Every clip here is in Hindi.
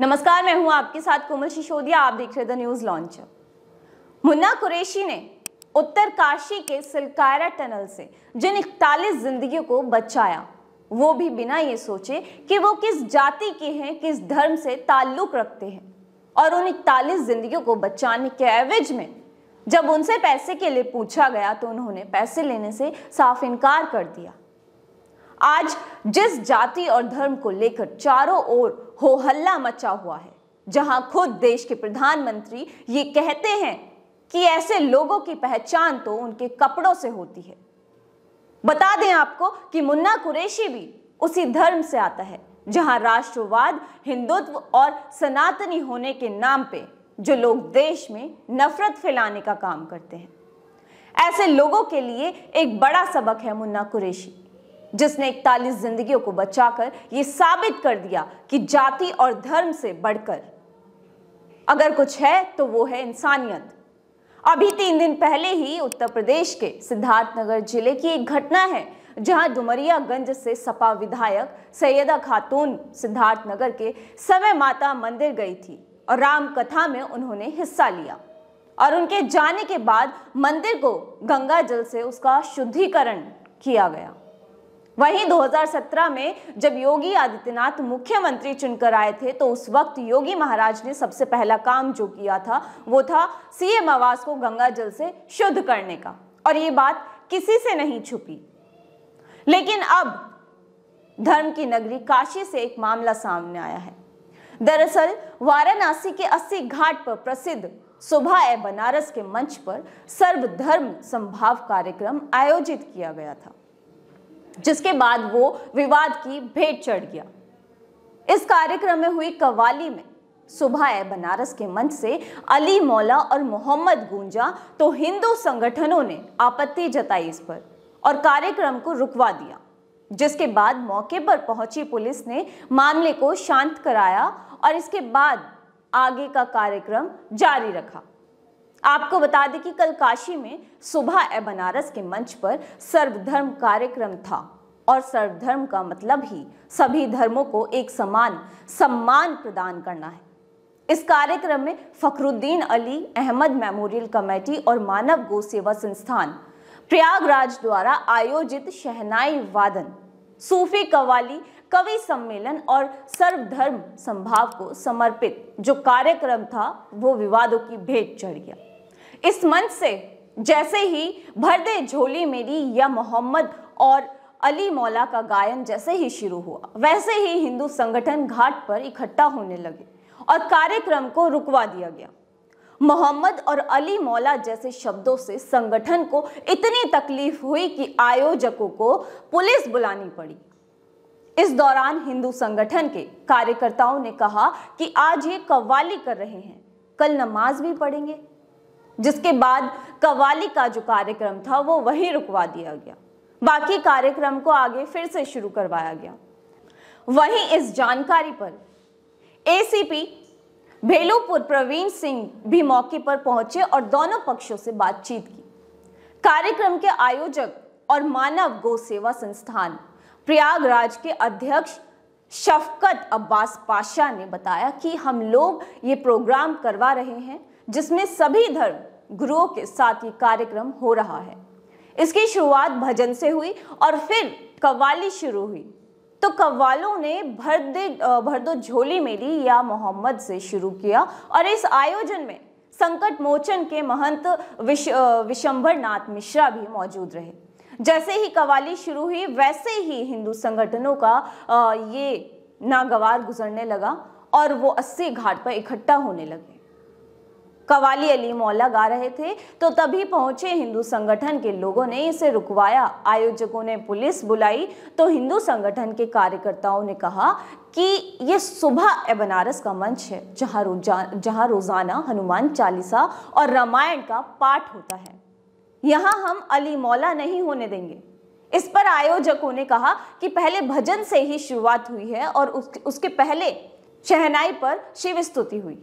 नमस्कार मैं हूं आपके साथ कोमल सिसोदिया आप देख रहे the news launch Munna Qureshi ने उत्तर काशी के सिलकायरा टनल से जिन इकतालीस जिंदगियों को बचाया वो भी बिना ये सोचे कि वो किस जाति के हैं किस धर्म से ताल्लुक रखते हैं और उन इकतालीस जिंदगियों को बचाने के एवज में जब उनसे पैसे के लिए पूछा गया तो उन्होंने पैसे लेने से साफ इनकार कर दिया आज जिस जाति और धर्म को लेकर चारों ओर हो हल्ला मचा हुआ है जहां खुद देश के प्रधानमंत्री ये कहते हैं कि ऐसे लोगों की पहचान तो उनके कपड़ों से होती है बता दें आपको कि मुन्ना कुरैशी भी उसी धर्म से आता है जहां राष्ट्रवाद हिंदुत्व और सनातनी होने के नाम पे जो लोग देश में नफरत फैलाने का काम करते हैं ऐसे लोगों के लिए एक बड़ा सबक है मुन्ना कुरैशी जिसने इकतालीस जिंदगियों को बचाकर ये साबित कर दिया कि जाति और धर्म से बढ़कर अगर कुछ है तो वो है इंसानियत अभी तीन दिन पहले ही उत्तर प्रदेश के सिद्धार्थनगर जिले की एक घटना है जहां डुमरियागंज से सपा विधायक सैयदा खातून सिद्धार्थनगर के समय माता मंदिर गई थी और राम कथा में उन्होंने हिस्सा लिया और उनके जाने के बाद मंदिर को गंगा जल से उसका शुद्धिकरण किया गया वहीं 2017 में जब योगी आदित्यनाथ मुख्यमंत्री चुनकर आए थे तो उस वक्त योगी महाराज ने सबसे पहला काम जो किया था वो था सीएम आवास को गंगा जल से शुद्ध करने का और ये बात किसी से नहीं छुपी लेकिन अब धर्म की नगरी काशी से एक मामला सामने आया है दरअसल वाराणसी के अस्सी घाट पर प्रसिद्ध सुबह ए बनारस के मंच पर सर्वधर्म संभाव कार्यक्रम आयोजित किया गया था जिसके बाद वो विवाद की भेंट चढ़ गया इस कार्यक्रम में हुई कवाली में सुबह बनारस के मंच से अली मौला और मोहम्मद गूंजा तो हिंदू संगठनों ने आपत्ति जताई इस पर और कार्यक्रम को रुकवा दिया जिसके बाद मौके पर पहुंची पुलिस ने मामले को शांत कराया और इसके बाद आगे का कार्यक्रम जारी रखा आपको बता दें कि कल काशी में सुबह ए बनारस के मंच पर सर्वधर्म कार्यक्रम था और सर्वधर्म का मतलब ही सभी धर्मों को एक समान सम्मान प्रदान करना है इस कार्यक्रम में फखरुद्दीन अली अहमद मेमोरियल कमेटी और मानव गो सेवा संस्थान प्रयागराज द्वारा आयोजित शहनाई वादन सूफी कवाली कवि सम्मेलन और सर्वधर्म संभाव को समर्पित जो कार्यक्रम था वो विवादों की भेंट चढ़ गया इस मंच से जैसे ही भरदे झोली मेरी या मोहम्मद और अली मौला का गायन जैसे ही शुरू हुआ वैसे ही हिंदू संगठन घाट पर इकट्ठा होने लगे और कार्यक्रम को रुकवा दिया गया मोहम्मद और अली मौला जैसे शब्दों से संगठन को इतनी तकलीफ हुई कि आयोजकों को पुलिस बुलानी पड़ी इस दौरान हिंदू संगठन के कार्यकर्ताओं ने कहा कि आज ये कव्वाली कर रहे हैं कल नमाज भी पढ़ेंगे जिसके बाद कव्वाली का जो कार्यक्रम था वो वही रुकवा दिया गया बाकी कार्यक्रम को आगे फिर से शुरू करवाया गया वहीं इस जानकारी पर एसीपी भेलूपुर प्रवीण सिंह भी मौके पर पहुंचे और दोनों पक्षों से बातचीत की कार्यक्रम के आयोजक और मानव गो सेवा संस्थान प्रयागराज के अध्यक्ष शफकत अब्बास पाशा ने बताया कि हम लोग ये प्रोग्राम करवा रहे हैं जिसमें सभी धर्म गुरुओं के साथ ये कार्यक्रम हो रहा है इसकी शुरुआत भजन से हुई और फिर कव्वाली शुरू हुई तो कव्वालों ने भर दे भर दो झोली मेरी या मोहम्मद से शुरू किया और इस आयोजन में संकट मोचन के महंत विश विशंभर नाथ मिश्रा भी मौजूद रहे जैसे ही कवाली शुरू हुई वैसे ही हिंदू संगठनों का ये नागवार गुजरने लगा और वो अस्सी घाट पर इकट्ठा होने लगे कवाली अली मौला गा रहे थे तो तभी पहुंचे हिंदू संगठन के लोगों ने इसे रुकवाया आयोजकों ने पुलिस बुलाई तो हिंदू संगठन के कार्यकर्ताओं ने कहा कि ये सुबह ए बनारस का मंच है जहां रोजा जहां रोजाना हनुमान चालीसा और रामायण का पाठ होता है यहां हम अली मौला नहीं होने देंगे इस पर आयोजकों ने कहा कि पहले भजन से ही शुरुआत हुई है और उस, उसके पहले शहनाई पर शिव स्तुति हुई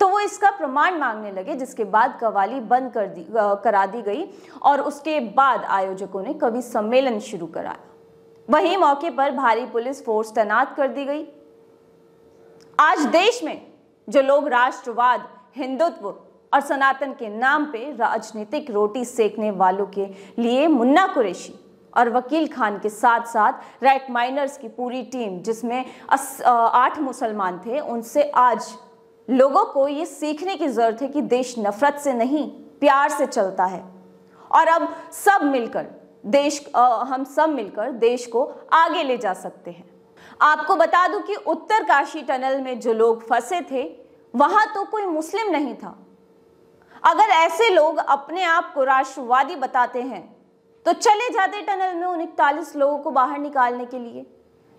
तो वो इसका प्रमाण मांगने लगे जिसके बाद कवाली बंद कर दी करा दी गई और उसके बाद आयोजकों ने कवि सम्मेलन शुरू कराया वहीं मौके पर भारी पुलिस फोर्स तैनात कर दी गई आज देश में जो लोग राष्ट्रवाद हिंदुत्व और सनातन के नाम पे राजनीतिक रोटी सेकने वालों के लिए मुन्ना कुरैशी और वकील खान के साथ साथ राइट माइनर्स की पूरी टीम जिसमें आठ मुसलमान थे उनसे आज लोगों को ये सीखने की ज़रूरत है कि देश नफरत से नहीं प्यार से चलता है और अब सब मिलकर देश आ, हम सब मिलकर देश को आगे ले जा सकते हैं आपको बता दूं कि उत्तर काशी टनल में जो लोग फंसे थे वहां तो कोई मुस्लिम नहीं था अगर ऐसे लोग अपने आप को राष्ट्रवादी बताते हैं तो चले जाते टनल में उन इकतालीस लोगों को बाहर निकालने के लिए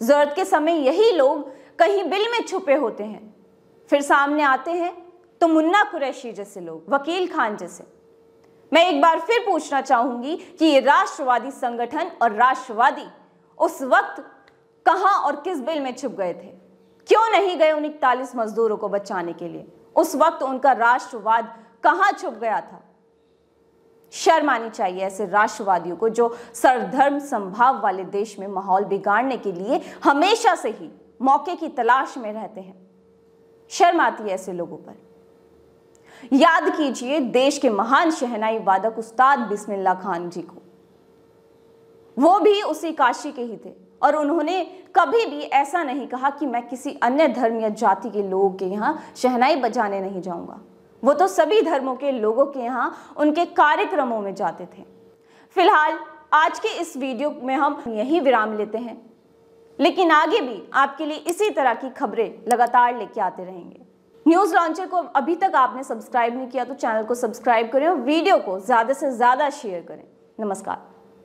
जरूरत के समय यही लोग कहीं बिल में छुपे होते हैं फिर सामने आते हैं तो मुन्ना कुरैशी जैसे लोग वकील खान जैसे मैं एक बार फिर पूछना चाहूंगी कि ये राष्ट्रवादी संगठन और राष्ट्रवादी उस वक्त कहां और किस बिल में छुप गए थे क्यों नहीं गए उन इकतालीस मजदूरों को बचाने के लिए उस वक्त उनका राष्ट्रवाद कहां छुप गया था शर्म आनी चाहिए ऐसे राष्ट्रवादियों को जो सर्वधर्म संभाव वाले देश में माहौल बिगाड़ने के लिए हमेशा से ही मौके की तलाश में रहते हैं शर्म आती है ऐसे लोगों पर याद कीजिए देश के महान शहनाई वादक उस्ताद बिस्मिल्ला खान जी को वो भी उसी काशी के ही थे और उन्होंने कभी भी ऐसा नहीं कहा कि मैं किसी अन्य धर्म या जाति के लोगों के यहां शहनाई बजाने नहीं जाऊंगा वो तो सभी धर्मों के लोगों के यहाँ उनके कार्यक्रमों में जाते थे फिलहाल आज के इस वीडियो में हम यही विराम लेते हैं लेकिन आगे भी आपके लिए इसी तरह की खबरें लगातार लेके आते रहेंगे न्यूज़ लॉन्चर को अभी तक आपने सब्सक्राइब नहीं किया तो चैनल को सब्सक्राइब करें और वीडियो को ज़्यादा से ज़्यादा शेयर करें नमस्कार